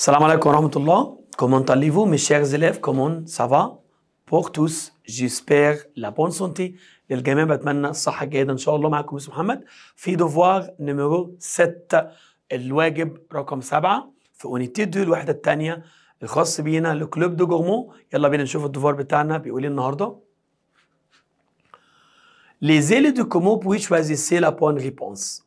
السلام عليكم ورحمة الله allez-vous, mes chers élèves? Comment ça va? Pour tous, j'espère la bonne santé. Les gamins, je vous souhaite une bonne santé. Je Mohamed. Fi devoir numéro الواجب رقم سبعة في اونيتي دو الوحدة التانية الخاص بينا لكلوب دو جورمو يلا بينا نشوف الدوفوار بتاعنا بيقول النهاردة لي زيلي دو كومو بوي شوازيسي لا بون ريبونس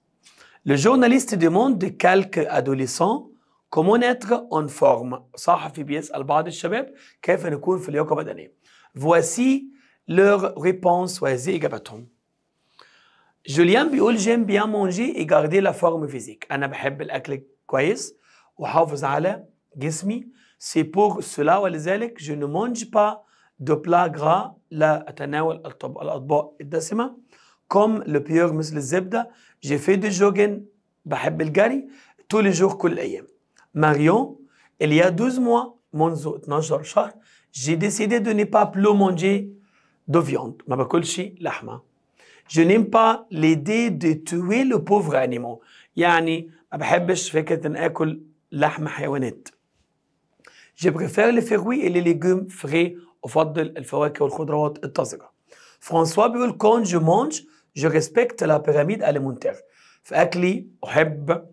لو جورناليست ديموند دو كالك ادوليسون اتر اون فورم صحفي بيسأل بعض الشباب كيف نكون في لياقة بدنية فواسي leur réponse وهذه إجابتهم جوليان بيقول جيم بيان مونجي اي جاردي لا فورم فيزيك انا بحب الاكل كويس وحافظ على جسمي سي بور سولا ولذلك جو نو مونج با دو بلا غرا لا اتناول الاطباق الدسمه كوم لو بيور مثل الزبده جي في دو جوجن بحب الجري طول الجور كل الايام Marion, il y a 12 mois, mon j'ai décidé de ne pas plus manger de viande. Je n'aime pas l'idée de tuer le pauvre animal. يعني Je préfère les fruits et les légumes frais. أفضل الفواكه والخضروات الطازجة. فرانسوا بيقول quand je mange je respecte la pyramide alimentaire. في أكلي أحب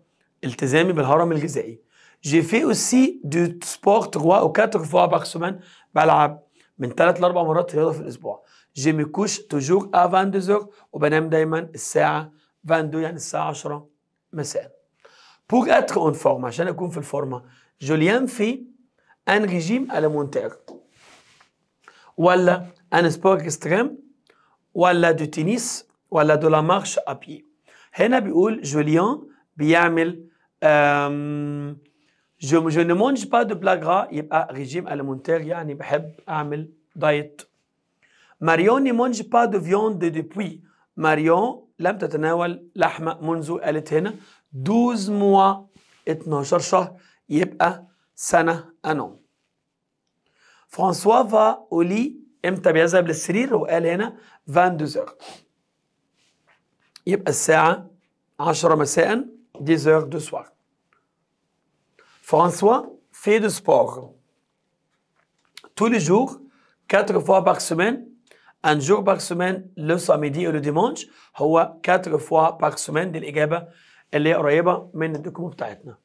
التزامي بالهرم الغذائي. j'ai fait aussi du sport 3 ou 4 fois par semaine بلعب من 3 ل 4 مرات رياضه في الاسبوع جي مي كوش توجور ا 22 heures وبنام دايما الساعه 22 يعني الساعه 10 مساء بوغ اتر اون فورم عشان اكون في الفورمه جوليان في ان ريجيم على مونتير. ولا ان سبور اكستريم ولا دو تنس ولا دو لا مارش ابي هنا بيقول جوليان بيعمل je, ne mange pas de plat il y a régime alimentaire, yani à la diet. Marion ne mange pas de viande depuis. Marion, لم تتناول منذ هنا 12 mois. 12 شهر يبقى lit un an. François va au lit, للسرير est هنا 22 يبقى 10 h 10 du soir. François fait du sport. Tous les jours, quatre fois par semaine, un jour par semaine le samedi ou le dimanche هو quatre fois par semaine دي الإجابة اللي قريبة من الدكتور بتاعتنا.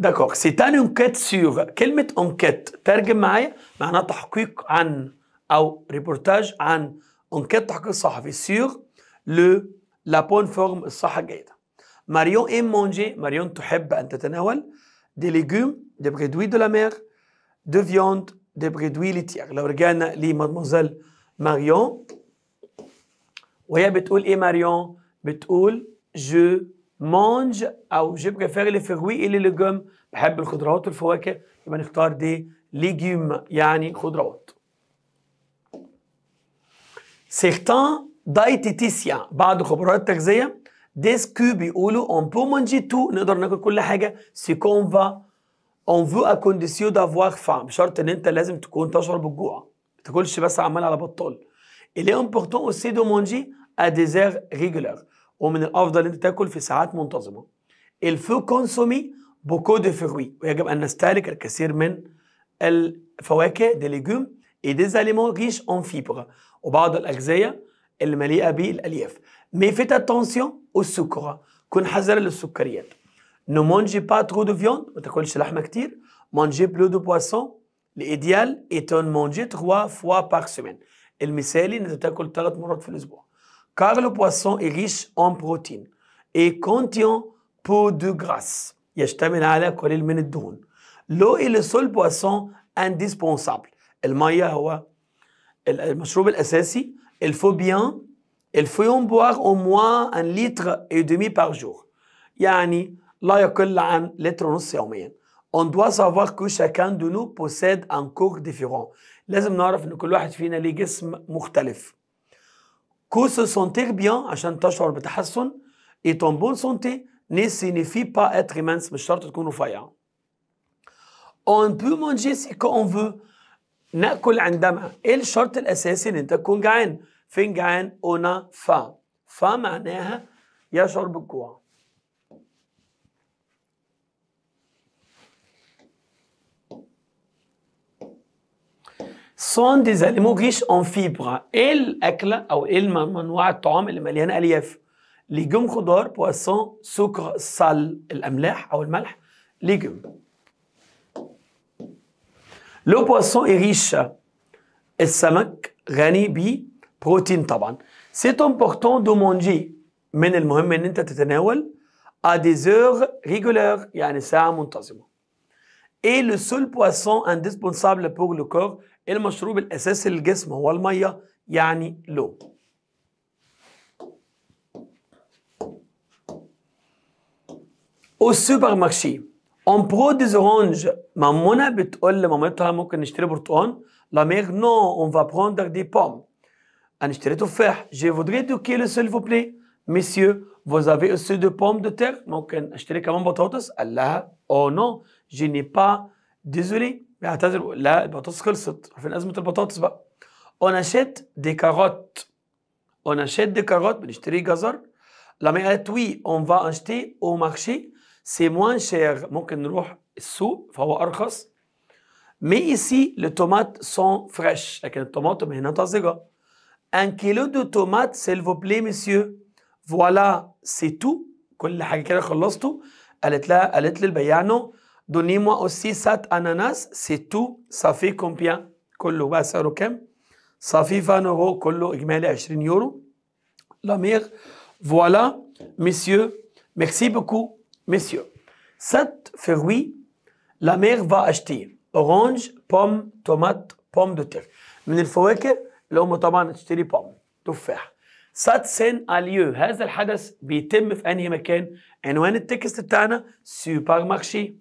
D'accord, c'est une enquête sur كلمة enquête ترجم معايا معناها تحقيق عن أو ريبورتاج عن enquête تحقيق صحفي sur le la bonne forme الصحة الجيدة. ماريون ايم مونجي ماريون تحب ان تتناول دي ليغوم دي بريدوي دو لا مير دو فيوند دي بريدوي ليتيغ لو رجعنا لمادموزيل ماريون وهي بتقول ايه ماريون بتقول جو مونج او جو بريفير لي فروي اي لي ليغوم بحب الخضروات والفواكه يبقى نختار دي ليغوم يعني خضروات سيغتان دايتيتيسيان بعض خبراء التغذيه ديسكو بيقولوا اون بو مانجي تو نقدر ناكل كل حاجه سي كون فا اون فو ا كونديسيون دافوار فام بشرط ان انت لازم تكون تشعر بالجوع ما تاكلش بس عمال على بطال اللي امبورتون اوسي دو مانجي ا ديزير ريجولار ومن الافضل انت تاكل في ساعات منتظمه الفو كونسومي بوكو دو فروي ويجب ان نستهلك الكثير من الفواكه دي ليجوم اي دي زاليمون ريش اون فيبر وبعض الاغذيه المليئه بالالياف مي فيت اتونسيون والسكر كن حذر للسكريات ne mangez pas trop de viande ما تاكلش لحمه كتير mangez plus de poisson الايديال ايتون مونجي 3 فوا باغ سيمين المثالي ان تاكل ثلاث مرات في الاسبوع car le poisson est riche en protéines et contient peu de graisse يشتمل على قليل من الدهون l'eau est le seul poisson indispensable الميه هو المشروب الاساسي il faut bien il faut boire au moins un litre et demi par jour. On doit savoir que chacun de nous possède un corps différent. لازم نعرف ان كل واحد فينا ليه جسم مختلف. Que se sentir bien عشان تشعر بتحسن et en bonne santé ne signifie pas être immense مش شرط تكون رفيع. On peut manger ce qu'on veut. ناكل فين جعان اونا فا فا معناها يشعر بالجوع سون دي زاليمو riches اون فيبرا ايه الاكله او ايه انواع الطعام اللي مليان الياف ليجوم خضار بواسون سكر سال الاملاح او الملح ليجوم لو بواسون ايه ريش السمك غني بروتين طبعا سي امبورتون دو مونجي من المهم ان انت تتناول ا زور ريغولير يعني ساعه منتظمه اي لو سول بواسون انديسبونسابل بور لو كور المشروب الاساسي للجسم هو الميه يعني لو سوبر supermarché اون برو دي زورانج مامونا بتقول لمامتها ممكن نشتري برتقال لا ميغ نو اون فا بروندر دي بوم Je voudrais tout faire. Je voudrais tout qu'il le sel, s'il vous plaît. Messieurs, vous avez un sel de pomme de terre. Donc, vous achetez comment les potos Oh non, je n'ai pas. Désolé. attendez, là, les potos sont russes. On va des carottes. On achète des carottes. On achète des carottes. La meilleure oui, on va acheter au marché. C'est moins cher. Donc, nous allons acheter le sel. Mais ici, les tomates sont fraîches. Les tomates sont fraîches. ان كيلو دو تومات سيلفو بلي مسيو فوالا سي تو كل حاجه كده خلصته قالت لها قالت للبياع نو دوني موا اوسي سات اناناس سي تو صافي كومبيان كله بقى سعره كام صافي فان اورو كله اجمالي 20 يورو لا ميغ فوالا ميسيو ميرسي بوكو ميسيو سات فروي لا ميغ فا اشتي اورانج بوم تومات بوم دو تير من الفواكه الام طبعا تشتري بوم تفاح سات سين اليو هذا الحدث بيتم في انهي مكان عنوان التكست بتاعنا سوبر مارشي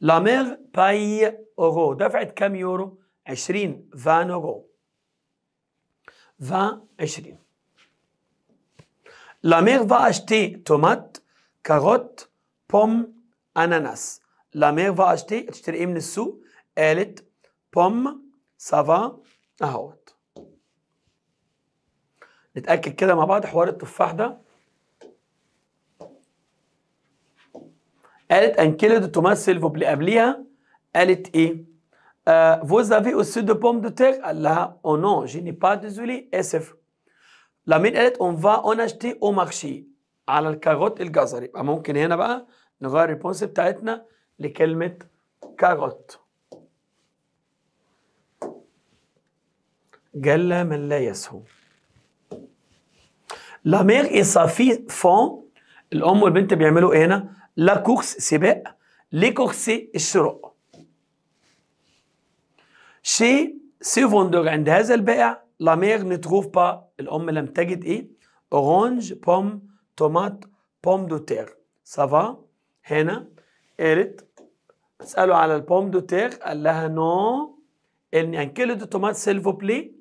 لا مير باي اورو دفعت كم يورو 20 فان اورو 20 20 La فا اشتي طومات tomates, بوم اناناس ananas. La mère va تشتري ايه من السوق؟ قالت بوم سافا اهو نتاكد كده مع بعض حوار التفاح ده قالت انكيلو دو توماس سيلفو قبليها قالت ايه افي او سي دو بوم دو تيغ قال لها او نو جيني با ديزولي اسف لامين قالت اون فا اون اشتي او مارشي على الكاروت الجزري يبقى ممكن هنا بقى نغير الريبونس بتاعتنا لكلمة كاروت جل من لا يسهو لا ميغ اي صافي فون الأم والبنت بيعملوا إيه هنا؟ لا كورس سباق لي كورسي الشراء. شي سي فوندور عند هذا البائع لا مير نتروف با الأم لم تجد إيه؟ أورانج بوم طومات بوم دو تير سافا هنا قالت اسأله على البوم دو تير قال لها نو إني أنكلت طومات سيلفو بلي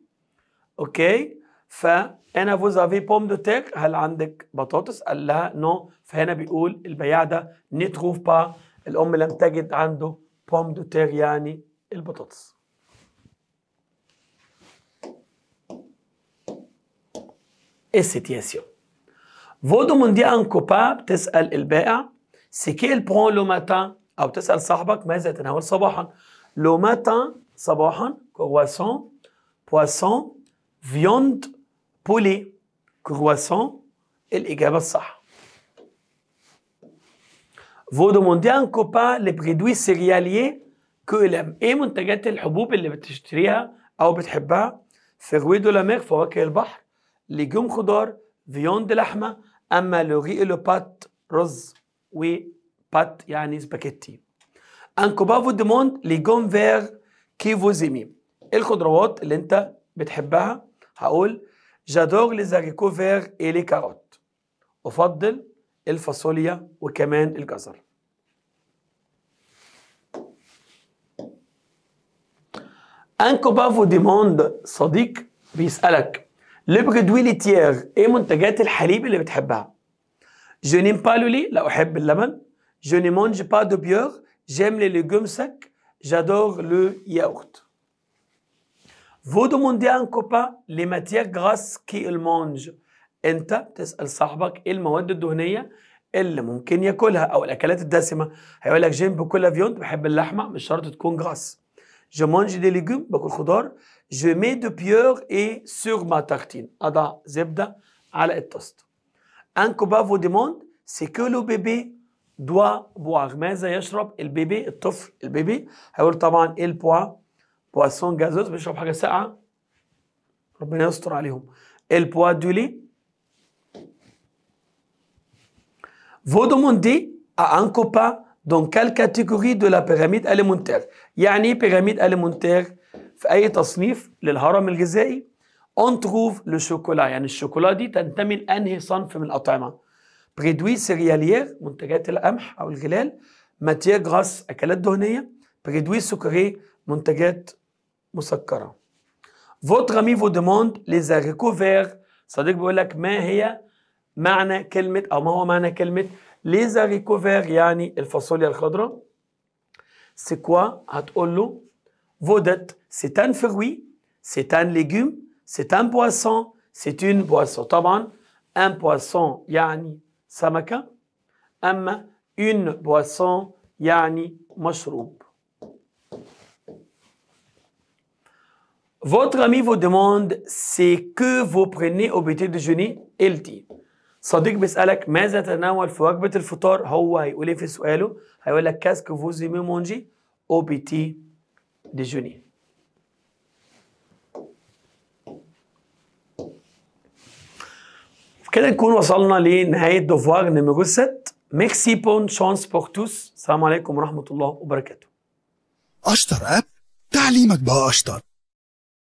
أوكي فانا فوز افي بوم دو تير هل عندك بطاطس قال لها نو فهنا بيقول البياع ده نتروف با الام لم تجد عنده بوم دو تير يعني البطاطس السيتياسيون فودو دوموندي ان كوبا بتسال البائع سيكيل برون لو ماتان او تسال صاحبك ماذا تناول صباحا لو ماتان صباحا كرواسون بواسون فيوند بولي كرواسون الإجابة الصح فو demandez ان كوبا لي les سيريالي céréaliers ايه منتجات الحبوب اللي بتشتريها او بتحبها فروي دو لامير فواكه البحر ليجوم خضار فيوند لحمه اما لو ري لو بات رز و بات يعني سباكيتي ان كوبا فو ديموند لجوم فير كي زيمي الخضروات اللي انت بتحبها هقول J'adore les جادور للزاريكو et les carottes. أفضل الفاصوليا وكمان الجزر انكو بافو ديموند صديق بيسألك le لبريدوي تيير ايه منتجات الحليب اللي بتحبها؟ Je n'aime pas le lait, لا أحب اللبن. Je ne mange pas de bière, j'aime les légumes secs, j'adore le yaourt. les matières grasses qu'il mange. انت تسال صاحبك ايه المواد الدهنيه اللي ممكن ياكلها او الاكلات الدسمه هيقول لك جيم باكل فيوند بحب اللحمه مش شرط تكون غاس جو مانج دي ليجوم باكل خضار جو مي دو بيور اي سور ما تارتين اضع زبده على التوست ان كوبا فو ديموند سي كو لو بيبي دوا بواغ ماذا يشرب البيبي الطفل البيبي هيقول طبعا البوا بواسون جازوز بيشرب حاجه ساقعه ربنا يستر عليهم البوا دولي demandez à ان كوبا دون كال catégorie دو لا بيراميد اليمونتير يعني بيراميد إيه اليمونتير في أي تصنيف للهرم الغذائي اون تروف لو شوكولا يعني الشوكولا دي تنتمي لأنهي صنف من الأطعمة بريدوي سيريالير منتجات القمح أو الغلال ماتيير غاس أكلات دهنية بريدوي سكري منتجات Votre ami vous demande les haricots verts. Sadiq بيقول لك ما هي معنى les a C'est quoi c'est un fruit c'est un légume c'est un poisson c'est une boisson طبعا un poisson يعني un أما une poisson yani مشروب Votre ami vous demande ce que vous prenez au petit déjeuner dit. صديق بيسألك ماذا تتناول في وجبة الفطار هو هيقول ايه في سؤاله هيقول لك كاسك فوزي مونجي او بي تي ديجوني كده نكون وصلنا لنهاية دوفوار نمرو ست. ميكسي بون شانس بور توس السلام عليكم ورحمة الله وبركاته أشطر أب تعليمك بقى أشطر